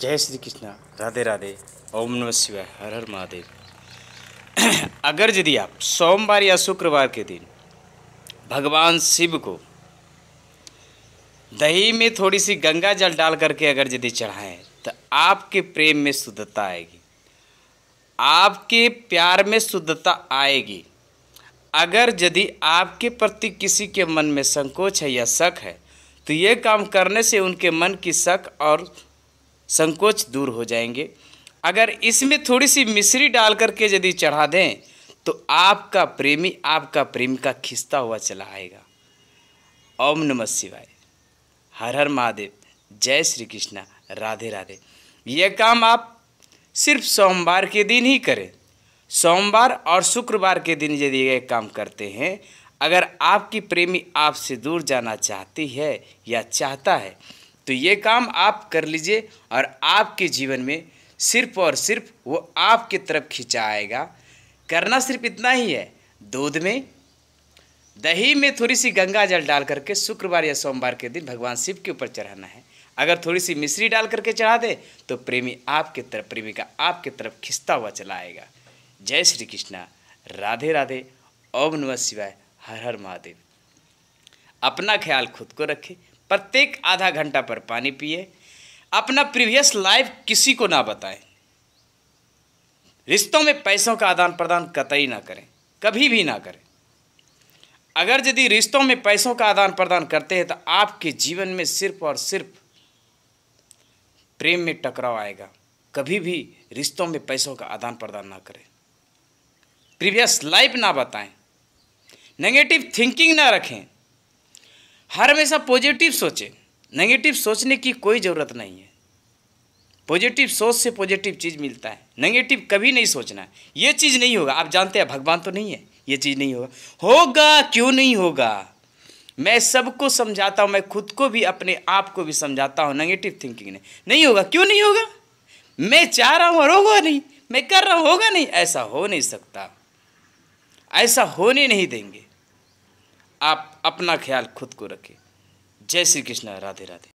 जय श्री कृष्णा राधे राधे ओम नम शिवाय हर हर महादेव अगर यदि आप सोमवार या शुक्रवार के दिन भगवान शिव को दही में थोड़ी सी गंगा जल डाल करके अगर यदि चढ़ाएं तो आपके प्रेम में शुद्धता आएगी आपके प्यार में शुद्धता आएगी अगर यदि आपके प्रति किसी के मन में संकोच है या शक है तो ये काम करने से उनके मन की शक और संकोच दूर हो जाएंगे अगर इसमें थोड़ी सी मिश्री डाल करके यदि चढ़ा दें तो आपका प्रेमी आपका प्रेम का खिसता हुआ चला आएगा ओम नमः शिवाय हर हर महादेव जय श्री कृष्णा राधे राधे यह काम आप सिर्फ सोमवार के दिन ही करें सोमवार और शुक्रवार के दिन यदि यह काम करते हैं अगर आपकी प्रेमी आपसे दूर जाना चाहती है या चाहता है तो ये काम आप कर लीजिए और आपके जीवन में सिर्फ और सिर्फ वो आपके तरफ खिंचा आएगा करना सिर्फ इतना ही है दूध में दही में थोड़ी सी गंगा जल डाल करके शुक्रवार या सोमवार के दिन भगवान शिव के ऊपर चढ़ाना है अगर थोड़ी सी मिश्री डाल करके चढ़ा दे तो प्रेमी आपके तरफ प्रेमिका आपके तरफ खिंचता हुआ चला आएगा जय श्री कृष्णा राधे राधे ओम नमः शिवाय हर हर महादेव अपना ख्याल खुद को रखें प्रत्येक आधा घंटा पर पानी पिए अपना प्रीवियस लाइफ किसी को ना बताएं रिश्तों में पैसों का आदान प्रदान कतई ना करें कभी भी ना करें अगर यदि रिश्तों में पैसों का आदान प्रदान करते हैं तो आपके जीवन में सिर्फ और सिर्फ प्रेम में टकराव आएगा कभी भी रिश्तों में पैसों का आदान प्रदान ना करें प्रीवियस लाइफ ना बताएं नेगेटिव थिंकिंग ना रखें हर हमेशा पॉजिटिव सोचें नेगेटिव सोचने की कोई ज़रूरत नहीं है पॉजिटिव सोच से पॉजिटिव चीज़ मिलता है नेगेटिव कभी नहीं सोचना है ये चीज़ नहीं होगा आप जानते हैं भगवान तो नहीं है ये चीज़ नहीं होगा होगा क्यों नहीं होगा मैं सबको समझाता हूँ मैं खुद को भी अपने आप को भी समझाता हूँ नेगेटिव थिंकिंग ने नहीं होगा क्यों नहीं होगा मैं चाह रहा हूँ और होगा नहीं मैं कर रहा हूँ होगा नहीं ऐसा हो नहीं सकता ऐसा होने नहीं देंगे आप अपना ख्याल खुद को रखें जय श्री कृष्ण राधे राधे